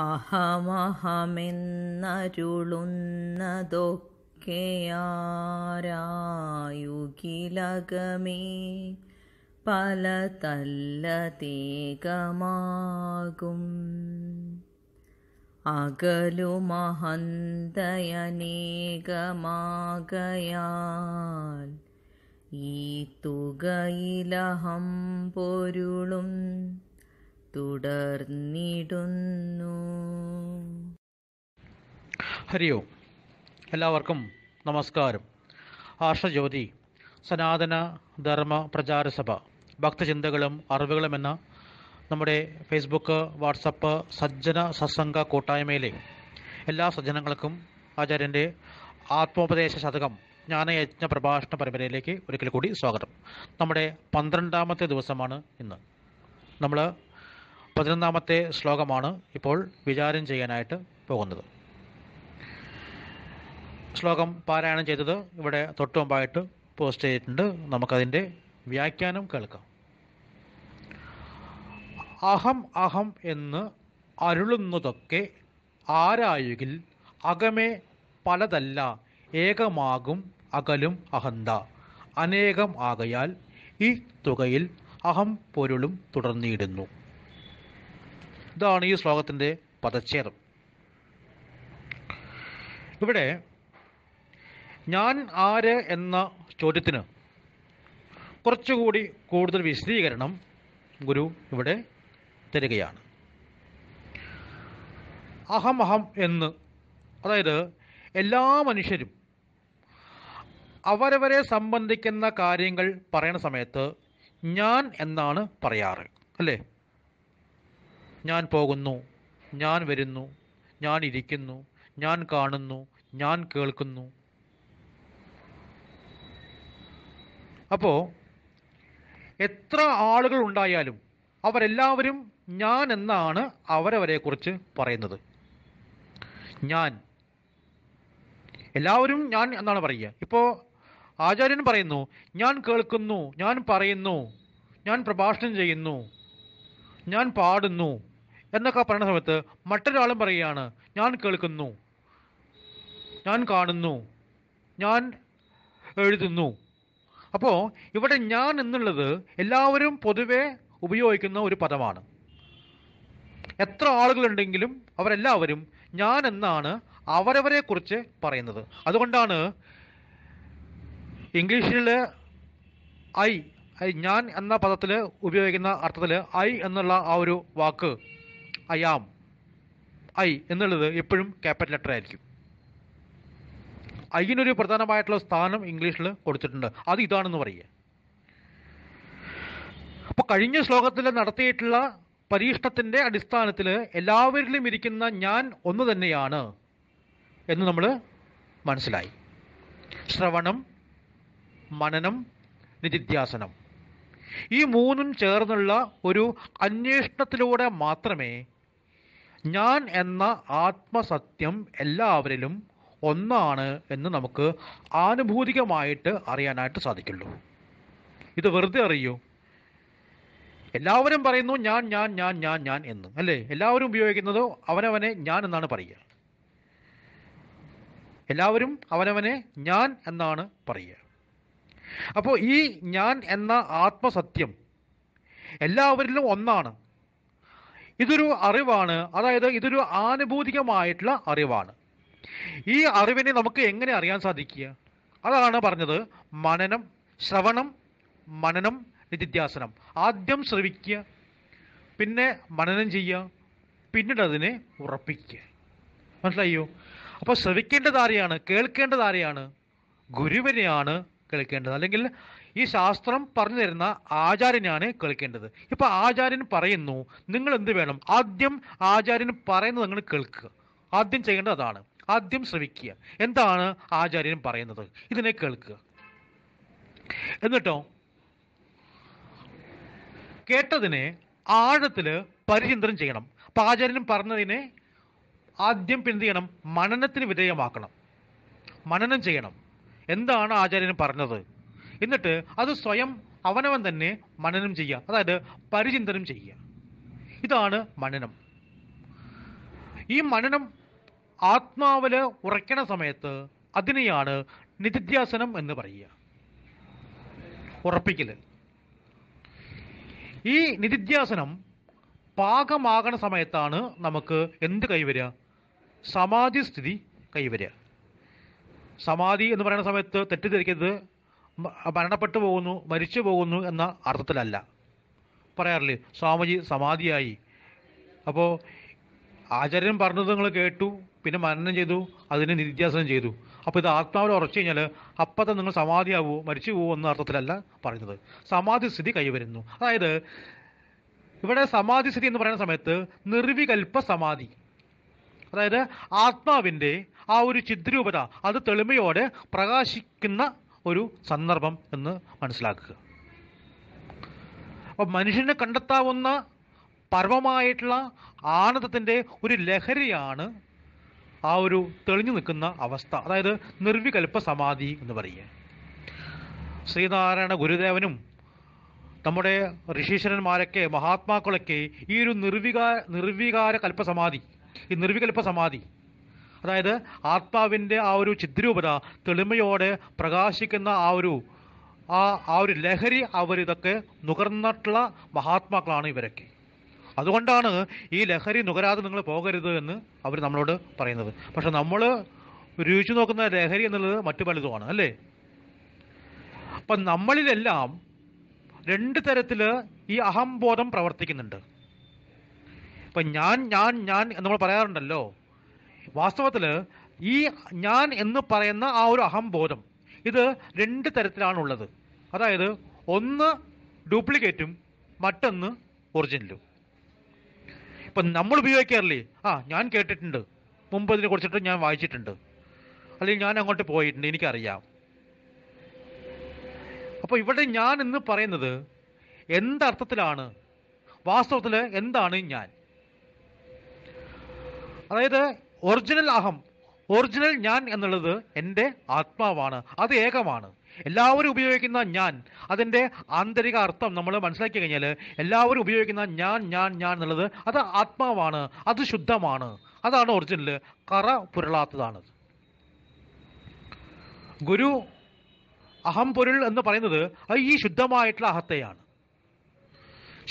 അഹമഹമെന്നരുളുന്നതൊക്കെയാരായുകിലകമേ പല തല്ലതേകമാകും അകലുമഹന്തയനേകമാകയാൽ ഈ തുകയിലഹം പൊരുളും തുടർന്നിടുന്നു ഹരിയോ എല്ലാവർക്കും നമസ്കാരം ആർഷജ്യോതി സനാതന ധർമ്മ പ്രചാരസഭ ഭക്തചിന്തകളും അറിവുകളും എന്ന നമ്മുടെ ഫേസ്ബുക്ക് വാട്സപ്പ് സജ്ജന സത്സംഗ കൂട്ടായ്മയിലെ എല്ലാ സജ്ജനങ്ങൾക്കും ആചാര്യൻ്റെ ആത്മോപദേശ ശതകം ജ്ഞാനയജ്ഞ പ്രഭാഷണ പരമ്പരയിലേക്ക് ഒരിക്കൽ കൂടി സ്വാഗതം നമ്മുടെ പന്ത്രണ്ടാമത്തെ ദിവസമാണ് ഇന്ന് നമ്മൾ പതിനൊന്നാമത്തെ ശ്ലോകമാണ് ഇപ്പോൾ വിചാരം ചെയ്യാനായിട്ട് പോകുന്നത് ശ്ലോകം പാരായണം ചെയ്തത് ഇവിടെ തൊട്ടുമ്പായിട്ട് പോസ്റ്റ് ചെയ്തിട്ടുണ്ട് നമുക്കതിൻ്റെ വ്യാഖ്യാനം കേൾക്കാം അഹം അഹം എന്ന് അരുളുന്നതൊക്കെ ആരായുകിൽ അകമേ പലതല്ല ഏകമാകും അകലും അഹന്ത അനേകം ആകയാൽ ഈ തുകയിൽ അഹം പൊരുളും തുടർന്നിടുന്നു ഇതാണ് ഈ ശ്ലോകത്തിൻ്റെ പദച്ഛേദം ഇവിടെ ഞാൻ ആര് എന്ന ചോദ്യത്തിന് കുറച്ചുകൂടി കൂടുതൽ വിശദീകരണം ഗുരു ഇവിടെ തരികയാണ് അഹം അഹം എന്ന് അതായത് എല്ലാ മനുഷ്യരും അവരവരെ സംബന്ധിക്കുന്ന കാര്യങ്ങൾ പറയുന്ന സമയത്ത് ഞാൻ എന്നാണ് പറയാറ് അല്ലേ ഞാൻ പോകുന്നു ഞാൻ വരുന്നു ഞാൻ ഇരിക്കുന്നു ഞാൻ കാണുന്നു ഞാൻ കേൾക്കുന്നു അപ്പോൾ എത്ര ആളുകൾ ഉണ്ടായാലും അവരെല്ലാവരും ഞാൻ എന്നാണ് കുറിച്ച് പറയുന്നത് ഞാൻ എല്ലാവരും ഞാൻ എന്നാണ് പറയുക ഇപ്പോ ആചാര്യൻ പറയുന്നു ഞാൻ കേൾക്കുന്നു ഞാൻ പറയുന്നു ഞാൻ പ്രഭാഷണം ചെയ്യുന്നു ഞാൻ പാടുന്നു എന്നൊക്കെ പറയുന്ന സമയത്ത് മറ്റൊരാളും പറയുകയാണ് ഞാൻ കേൾക്കുന്നു ഞാൻ കാണുന്നു ഞാൻ എഴുതുന്നു അപ്പോൾ ഇവിടെ ഞാൻ എന്നുള്ളത് എല്ലാവരും പൊതുവെ ഉപയോഗിക്കുന്ന ഒരു പദമാണ് എത്ര ആളുകളുണ്ടെങ്കിലും അവരെല്ലാവരും ഞാൻ എന്നാണ് അവരവരെ കുറിച്ച് പറയുന്നത് അതുകൊണ്ടാണ് ഇംഗ്ലീഷിൽ ഐ ഞാൻ എന്ന പദത്തിൽ ഉപയോഗിക്കുന്ന അർത്ഥത്തിൽ ഐ എന്നുള്ള ആ ഒരു വാക്ക് ഐ ആം ഐ എന്നുള്ളത് എപ്പോഴും ക്യാപിറ്റൽ ലെറ്റർ ആയിരിക്കും ഐനൊരു പ്രധാനമായിട്ടുള്ള സ്ഥാനം ഇംഗ്ലീഷിൽ കൊടുത്തിട്ടുണ്ട് അത് ഇതാണെന്ന് പറയുക അപ്പോൾ കഴിഞ്ഞ ശ്ലോകത്തിൽ നടത്തിയിട്ടുള്ള പരീക്ഷണത്തിൻ്റെ അടിസ്ഥാനത്തിൽ എല്ലാവരിലും ഇരിക്കുന്ന ഞാൻ ഒന്ന് തന്നെയാണ് എന്ന് നമ്മൾ മനസ്സിലായി ശ്രവണം മനനം നിധിധ്യാസനം ഈ മൂന്നും ചേർന്നുള്ള ഒരു അന്വേഷണത്തിലൂടെ മാത്രമേ ഞാൻ എന്ന ആത്മസത്യം എല്ലാവരിലും ഒന്നാണ് എന്ന് നമുക്ക് ആനുഭൂതികമായിട്ട് അറിയാനായിട്ട് സാധിക്കുള്ളൂ ഇത് വെറുതെ അറിയൂ എല്ലാവരും പറയുന്നു ഞാൻ ഞാൻ ഞാൻ ഞാൻ ഞാൻ എന്ന് അല്ലേ എല്ലാവരും ഉപയോഗിക്കുന്നത് അവനവനെ ഞാൻ എന്നാണ് പറയുക എല്ലാവരും അവനവനെ ഞാൻ എന്നാണ് പറയുക അപ്പോൾ ഈ ഞാൻ എന്ന ആത്മസത്യം എല്ലാവരിലും ഒന്നാണ് ഇതൊരു അറിവാണ് അതായത് ഇതൊരു ആനുഭൂതികമായിട്ടുള്ള അറിവാണ് ഈ അറിവിനെ നമുക്ക് എങ്ങനെ അറിയാൻ സാധിക്കുക അതാണ് പറഞ്ഞത് മനനം ശ്രവണം മനനം നിതിധ്യാസനം ആദ്യം ശ്രവിക്കുക പിന്നെ മനനം ചെയ്യുക പിന്നീട് അതിനെ ഉറപ്പിക്കുക മനസ്സിലായോ അപ്പോൾ ശ്രവിക്കേണ്ടത് ആരെയാണ് കേൾക്കേണ്ടത് ആരെയാണ് ഗുരുവിനെയാണ് കേൾക്കേണ്ടത് അല്ലെങ്കിൽ ഈ ശാസ്ത്രം പറഞ്ഞു തരുന്ന ആചാര്യനാണ് കേൾക്കേണ്ടത് ഇപ്പൊ ആചാര്യൻ പറയുന്നു നിങ്ങൾ എന്ത് വേണം ആദ്യം ആചാര്യൻ പറയുന്നത് നിങ്ങൾ കേൾക്കുക ആദ്യം ചെയ്യേണ്ടത് അതാണ് ആദ്യം ശ്രവിക്കുക എന്താണ് ആചാര്യൻ പറയുന്നത് ഇതിനെ കേൾക്കുക എന്നിട്ടോ കേട്ടതിനെ ആഴത്തിൽ പരിചിന്തനം ചെയ്യണം അപ്പൊ ആചാര്യൻ പറഞ്ഞതിനെ ആദ്യം പിന്ത് ചെയ്യണം മനനത്തിന് വിധേയമാക്കണം മനനം ചെയ്യണം എന്താണ് ആചാര്യൻ പറഞ്ഞത് എന്നിട്ട് അത് സ്വയം അവനവൻ തന്നെ മനനം ചെയ്യുക അതായത് പരിചിന്തനം ചെയ്യുക ഇതാണ് മനനം ഈ മനനം ആത്മാവില് ഉറയ്ക്കണ സമയത്ത് അതിനെയാണ് നിധിധ്യാസനം എന്ന് പറയുക ഉറപ്പിക്കല് ഈ നിധിധ്യാസനം പാകമാകണ സമയത്താണ് നമുക്ക് എന്ത് കൈവരിക സമാധി സ്ഥിതി കൈവരിക സമാധി എന്ന് പറയുന്ന സമയത്ത് തെറ്റിദ്ധരിക്കരുത് മരണപ്പെട്ടു പോകുന്നു മരിച്ചു പോകുന്നു എന്ന അർത്ഥത്തിലല്ല പറയാറില്ലേ സ്വാമിജി സമാധിയായി അപ്പോൾ ആചാര്യൻ പറഞ്ഞത് നിങ്ങൾ കേട്ടു പിന്നെ മരണം ചെയ്തു അതിനെ നിത്യാസനം ചെയ്തു അപ്പോൾ ഇത് ആത്മാവിൽ ഉറച്ചു കഴിഞ്ഞാൽ അപ്പത്തെ നിങ്ങൾ സമാധിയാവൂ മരിച്ചു പോകൂ എന്ന അർത്ഥത്തിലല്ല പറയുന്നത് സമാധി സ്ഥിതി കൈവരുന്നു അതായത് ഇവിടെ സമാധി സ്ഥിതി എന്ന് പറയുന്ന സമയത്ത് നിർവികൽപ്പ സമാധി അതായത് ആത്മാവിൻ്റെ ആ ഒരു ചിദ്രൂപത അത് തെളിമയോടെ പ്രകാശിക്കുന്ന ഒരു സന്ദർഭം എന്ന് മനസ്സിലാക്കുക അപ്പം മനുഷ്യനെ കണ്ടെത്താവുന്ന പരമമായിട്ടുള്ള ആനന്ദത്തിൻ്റെ ഒരു ലഹരിയാണ് ആ ഒരു തെളിഞ്ഞു നിൽക്കുന്ന അവസ്ഥ അതായത് നിർവികൽപ്പ സമാധി എന്ന് പറയുക ശ്രീനാരായണ ഗുരുദേവനും നമ്മുടെ ഋഷീശ്വരന്മാരൊക്കെ മഹാത്മാക്കളൊക്കെ ഈ ഒരു നിർവികാ നിർവികാര കൽപ്പസമാധി ഈ നിർവികൽപ്പ സമാധി അതായത് ആത്മാവിൻ്റെ ആ ഒരു ചിദ്രൂപത തെളിമയോടെ പ്രകാശിക്കുന്ന ആ ഒരു ആ ആ ഒരു ലഹരി അവരിതൊക്കെ നുകർന്നിട്ടുള്ള മഹാത്മാക്കളാണ് ഇവരൊക്കെ അതുകൊണ്ടാണ് ഈ ലഹരി നുകരാതെ നിങ്ങൾ പോകരുത് എന്ന് അവർ നമ്മളോട് പറയുന്നത് പക്ഷെ നമ്മൾ രുചിച്ചു നോക്കുന്ന ലഹരി എന്നുള്ളത് മറ്റു പലതുമാണ് അല്ലേ അപ്പം നമ്മളിലെല്ലാം രണ്ട് തരത്തിൽ ഈ അഹംബോധം പ്രവർത്തിക്കുന്നുണ്ട് ഇപ്പം ഞാൻ ഞാൻ ഞാൻ നമ്മൾ പറയാറുണ്ടല്ലോ വാസ്തവത്തിൽ ഈ ഞാൻ എന്ന് പറയുന്ന ആ ഒരു അഹംബോധം ഇത് രണ്ട് തരത്തിലാണുള്ളത് അതായത് ഒന്ന് ഡ്യൂപ്ലിക്കേറ്റും മറ്റൊന്ന് ഒറിജിനലും ഇപ്പൊ നമ്മൾ ഉപയോഗിക്കാറില്ലേ ആ ഞാൻ കേട്ടിട്ടുണ്ട് മുമ്പ് ഇതിനെ കുറിച്ചിട്ട് ഞാൻ വായിച്ചിട്ടുണ്ട് അല്ലെങ്കിൽ ഞാൻ അങ്ങോട്ട് പോയിട്ടുണ്ട് എനിക്കറിയാം അപ്പോൾ ഇവിടെ ഞാൻ എന്ന് പറയുന്നത് എന്തർത്ഥത്തിലാണ് വാസ്തവത്തിൽ എന്താണ് ഞാൻ അതായത് ഒറിജിനൽ അഹം ഒറിജിനൽ ഞാൻ എന്നുള്ളത് എൻ്റെ ആത്മാവാണ് അത് ഏകമാണ് എല്ലാവരും ഉപയോഗിക്കുന്ന ഞാൻ അതിൻ്റെ ആന്തരിക അർത്ഥം നമ്മൾ മനസ്സിലാക്കി കഴിഞ്ഞാൽ എല്ലാവരും ഉപയോഗിക്കുന്ന ഞാൻ ഞാൻ ഞാൻ എന്നുള്ളത് അത് ആത്മാവാണ് അത് ശുദ്ധമാണ് അതാണ് ഒറിജിനൽ കറ പുരളാത്തതാണ് ഗുരു അഹം പൊരുൾ എന്ന് പറയുന്നത് അത് ഈ ശുദ്ധമായിട്ടുള്ള അഹത്തെയാണ്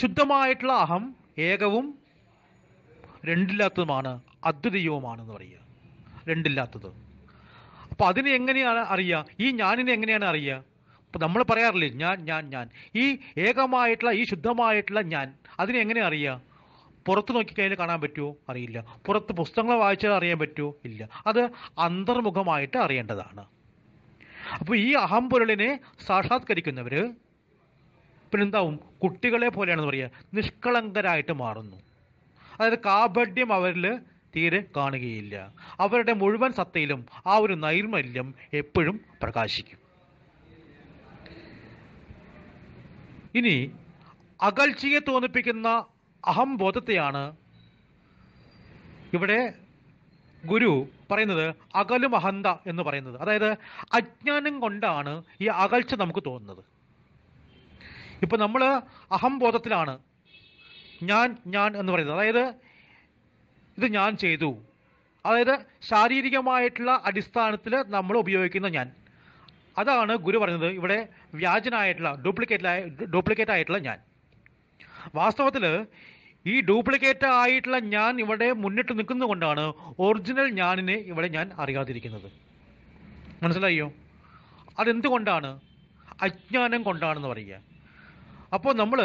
ശുദ്ധമായിട്ടുള്ള അഹം ഏകവും രണ്ടില്ലാത്തതുമാണ് അദ്വിതീയവുമാണെന്ന് പറയുക രണ്ടില്ലാത്തത് അപ്പൊ അതിനെ എങ്ങനെയാണ് അറിയുക ഈ ഞാനിനെ എങ്ങനെയാണ് അറിയുക അപ്പോൾ നമ്മൾ പറയാറില്ലേ ഞാൻ ഞാൻ ഞാൻ ഈ ഏകമായിട്ടുള്ള ഈ ശുദ്ധമായിട്ടുള്ള ഞാൻ അതിനെ എങ്ങനെ അറിയുക പുറത്ത് നോക്കിക്കഴിഞ്ഞാൽ കാണാൻ പറ്റുമോ അറിയില്ല പുറത്ത് പുസ്തകങ്ങൾ വായിച്ചാൽ അറിയാൻ പറ്റുമോ ഇല്ല അത് അന്തർമുഖമായിട്ട് അറിയേണ്ടതാണ് അപ്പോൾ ഈ അഹം പൊരുളിനെ സാക്ഷാത്കരിക്കുന്നവർ പിന്നെന്താവും കുട്ടികളെ പോലെയാണെന്ന് പറയുക നിഷ്കളങ്കരായിട്ട് മാറുന്നു അതായത് കാബഡ്യം അവരിൽ തീരെ കാണുകയില്ല അവരുടെ മുഴുവൻ സത്തയിലും ആ ഒരു നൈർമല്യം എപ്പോഴും പ്രകാശിക്കും ഇനി അകൽച്ചയെ തോന്നിപ്പിക്കുന്ന അഹംബോധത്തെയാണ് ഇവിടെ ഗുരു പറയുന്നത് അകലും അഹന്ത എന്ന് പറയുന്നത് അതായത് അജ്ഞാനം കൊണ്ടാണ് ഈ അകൽച്ച നമുക്ക് തോന്നുന്നത് ഇപ്പം നമ്മൾ അഹംബോധത്തിലാണ് ഞാൻ ഞാൻ എന്ന് പറയുന്നത് അതായത് ഇത് ഞാൻ ചെയ്തു അതായത് ശാരീരികമായിട്ടുള്ള അടിസ്ഥാനത്തിൽ നമ്മൾ ഉപയോഗിക്കുന്ന ഞാൻ അതാണ് ഗുരു പറഞ്ഞത് ഇവിടെ വ്യാജനായിട്ടുള്ള ഡ്യൂപ്ലിക്കേറ്റ് ഡ്യൂപ്ലിക്കേറ്റ് ആയിട്ടുള്ള ഞാൻ വാസ്തവത്തിൽ ഈ ഡ്യൂപ്ലിക്കേറ്റ് ആയിട്ടുള്ള ഞാൻ ഇവിടെ മുന്നിട്ട് നിൽക്കുന്നതുകൊണ്ടാണ് ഒറിജിനൽ ഞാനിനെ ഇവിടെ ഞാൻ അറിയാതിരിക്കുന്നത് മനസ്സിലായോ അതെന്തുകൊണ്ടാണ് അജ്ഞാനം കൊണ്ടാണെന്ന് പറയുക അപ്പോൾ നമ്മൾ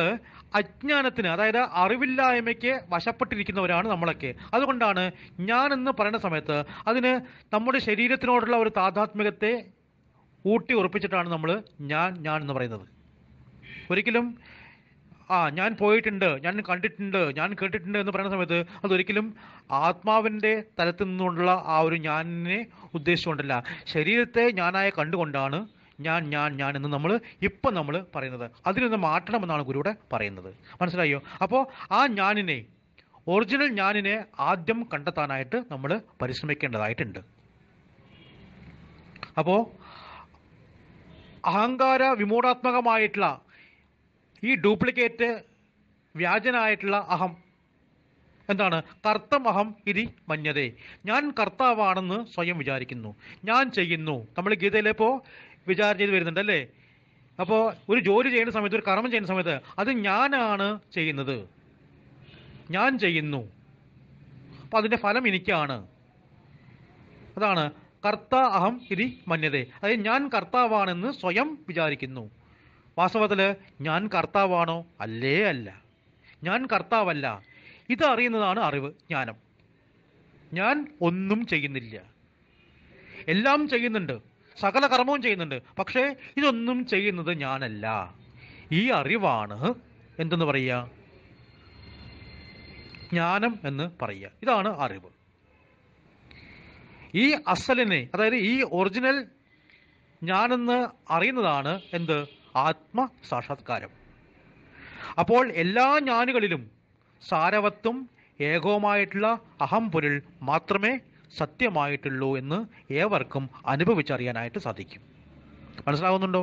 അജ്ഞാനത്തിന് അതായത് അറിവില്ലായ്മയ്ക്ക് വശപ്പെട്ടിരിക്കുന്നവരാണ് നമ്മളൊക്കെ അതുകൊണ്ടാണ് ഞാൻ എന്ന് പറയുന്ന സമയത്ത് അതിന് നമ്മുടെ ശരീരത്തിനോടുള്ള ഒരു താതാത്മികത്തെ ഊട്ടി ഉറപ്പിച്ചിട്ടാണ് നമ്മൾ ഞാൻ ഞാൻ എന്ന് പറയുന്നത് ഒരിക്കലും ആ ഞാൻ പോയിട്ടുണ്ട് ഞാൻ കണ്ടിട്ടുണ്ട് ഞാൻ കേട്ടിട്ടുണ്ട് എന്ന് പറയുന്ന സമയത്ത് അതൊരിക്കലും ആത്മാവിൻ്റെ തലത്തിൽ നിന്നുകൊണ്ടുള്ള ആ ഒരു ഞാനിനെ ഉദ്ദേശിച്ചുകൊണ്ടല്ല ശരീരത്തെ ഞാനായി കണ്ടുകൊണ്ടാണ് ഞാൻ ഞാൻ ഞാൻ എന്ന് നമ്മൾ ഇപ്പം നമ്മൾ പറയുന്നത് അതിനൊന്ന് നിന്ന് മാറ്റണമെന്നാണ് ഗുരുവിടെ പറയുന്നത് മനസ്സിലായോ അപ്പോൾ ആ ഞാനിനെ ഒറിജിനൽ ഞാനിനെ ആദ്യം കണ്ടെത്താനായിട്ട് നമ്മൾ പരിശ്രമിക്കേണ്ടതായിട്ടുണ്ട് അപ്പോൾ അഹങ്കാര വിമൂഢാത്മകമായിട്ടുള്ള ഈ ഡ്യൂപ്ലിക്കേറ്റ് വ്യാജനായിട്ടുള്ള അഹം എന്താണ് കർത്തം അഹം ഇതി മഞ്ഞതേ ഞാൻ കർത്താവാണെന്ന് സ്വയം വിചാരിക്കുന്നു ഞാൻ ചെയ്യുന്നു നമ്മൾ ഇപ്പോൾ വിചാരം ചെയ്ത് വരുന്നുണ്ട് അല്ലേ അപ്പോൾ ഒരു ജോലി ചെയ്യുന്ന സമയത്ത് ഒരു കർമ്മം ചെയ്യുന്ന സമയത്ത് അത് ഞാനാണ് ചെയ്യുന്നത് ഞാൻ ചെയ്യുന്നു അപ്പം അതിൻ്റെ ഫലം എനിക്കാണ് അതാണ് കർത്ത അഹം ഇതി മന്യതേ അതായത് ഞാൻ കർത്താവാണെന്ന് സ്വയം വിചാരിക്കുന്നു വാസ്തവത്തിൽ ഞാൻ കർത്താവാണോ അല്ലേ അല്ല ഞാൻ കർത്താവല്ല ഇതറിയുന്നതാണ് അറിവ് ജ്ഞാനം ഞാൻ ഒന്നും ചെയ്യുന്നില്ല എല്ലാം ചെയ്യുന്നുണ്ട് സകല കർമ്മവും ചെയ്യുന്നുണ്ട് പക്ഷേ ഇതൊന്നും ചെയ്യുന്നത് ഞാനല്ല ഈ അറിവാണ് എന്തെന്ന് പറയുക ജ്ഞാനം എന്ന് പറയുക ഇതാണ് അറിവ് ഈ അസലിനെ അതായത് ഈ ഒറിജിനൽ ഞാനെന്ന് അറിയുന്നതാണ് എന്ത് ആത്മ സാക്ഷാത്കാരം അപ്പോൾ എല്ലാ ഞാനുകളിലും സാരവത്വം ഏകവുമായിട്ടുള്ള അഹം പൊരുൾ മാത്രമേ സത്യമായിട്ടുള്ളൂ എന്ന് ഏവർക്കും അനുഭവിച്ചറിയാനായിട്ട് സാധിക്കും മനസ്സിലാവുന്നുണ്ടോ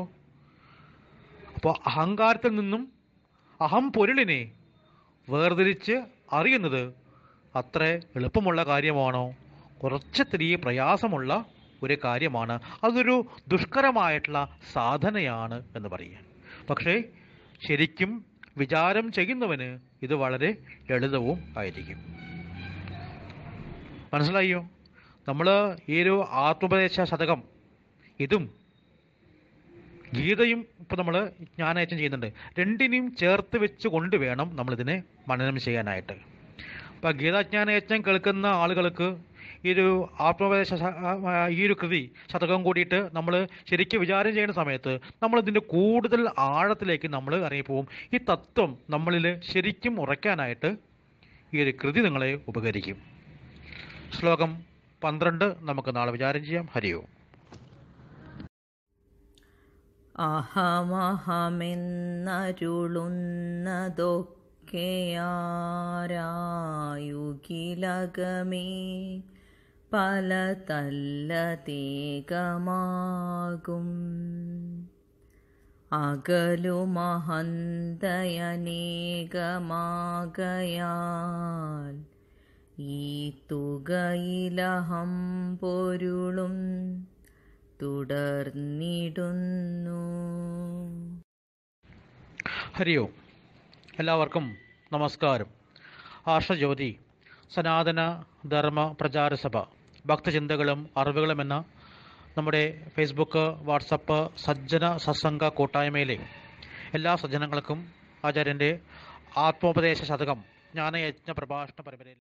അപ്പോൾ അഹങ്കാരത്തിൽ നിന്നും അഹം പൊരുളിനെ വേർതിരിച്ച് അറിയുന്നത് അത്ര എളുപ്പമുള്ള കാര്യമാണോ കുറച്ചത്തിരി പ്രയാസമുള്ള ഒരു കാര്യമാണ് അതൊരു ദുഷ്കരമായിട്ടുള്ള സാധനയാണ് എന്ന് പറയാൻ പക്ഷേ ശരിക്കും വിചാരം ചെയ്യുന്നവന് ഇത് വളരെ ലളിതവും ആയിരിക്കും മനസ്സിലായോ നമ്മൾ ഈ ഒരു ആത്മോപദേശ ശതകം ഇതും ഗീതയും ഇപ്പോൾ നമ്മൾ ജ്ഞാനയച്ചം ചെയ്യുന്നുണ്ട് രണ്ടിനെയും ചേർത്ത് വെച്ച് കൊണ്ട് വേണം നമ്മളിതിനെ മനനം ചെയ്യാനായിട്ട് അപ്പോൾ ഗീതാജ്ഞാനയച്ചം കേൾക്കുന്ന ആളുകൾക്ക് ഈ ഒരു ആത്മോപദേശ ഈ ഒരു കൃതി ശതകം കൂടിയിട്ട് നമ്മൾ ശരിക്കും വിചാരം ചെയ്യുന്ന സമയത്ത് നമ്മൾ ഇതിൻ്റെ കൂടുതൽ ആഴത്തിലേക്ക് നമ്മൾ ഇറങ്ങിപ്പോവും ഈ തത്വം നമ്മളിൽ ശരിക്കും ഉറയ്ക്കാനായിട്ട് ഈ ഒരു കൃതി നിങ്ങളെ ഉപകരിക്കും ശ്ലോകം പന്ത്രണ്ട് നമുക്ക് നാളെ വിചാരം ചെയ്യാം ഹരിയോ അഹമഹമെന്നരുളുന്നതൊക്കെയാരായുകിലകമേ പല തല്ല തേകമാകും മഹന്തയനേകമാകയാൽ ഈ തുകയിലഹം പൊരുളും തുടർന്നിടുന്നു ഹരിയോ എല്ലാവർക്കും നമസ്കാരം ആർഷജ്യോതി സനാതന ധർമ്മ പ്രചാര സഭ ഭക്തചിന്തകളും അറിവുകളും എന്ന നമ്മുടെ ഫേസ്ബുക്ക് വാട്സപ്പ് സജ്ജന സസംഗ കൂട്ടായ്മയിലെ എല്ലാ സജ്ജനങ്ങൾക്കും ആചാര്യൻ്റെ ആത്മോപദേശ ശതകം ജ്ഞാനയജ്ഞ പ്രഭാഷണ പരമ്പരയിൽ